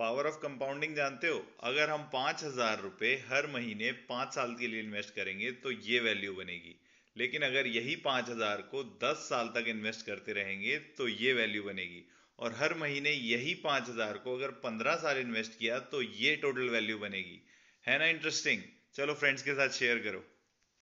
power of compounding जानते हो अगर हम पांच हजार रुपए हर महीने पांच साल के लिए इन्वेस्ट करेंगे तो ये वैल्यू बनेगी लेकिन अगर यही पांच हजार को दस साल तक इन्वेस्ट करते रहेंगे तो ये वैल्यू बनेगी और हर महीने यही पांच हजार को अगर पंद्रह साल इन्वेस्ट किया तो ये टोटल वैल्यू बनेगी है ना इंटरेस्टिंग चलो फ्रेंड्स के साथ शेयर करो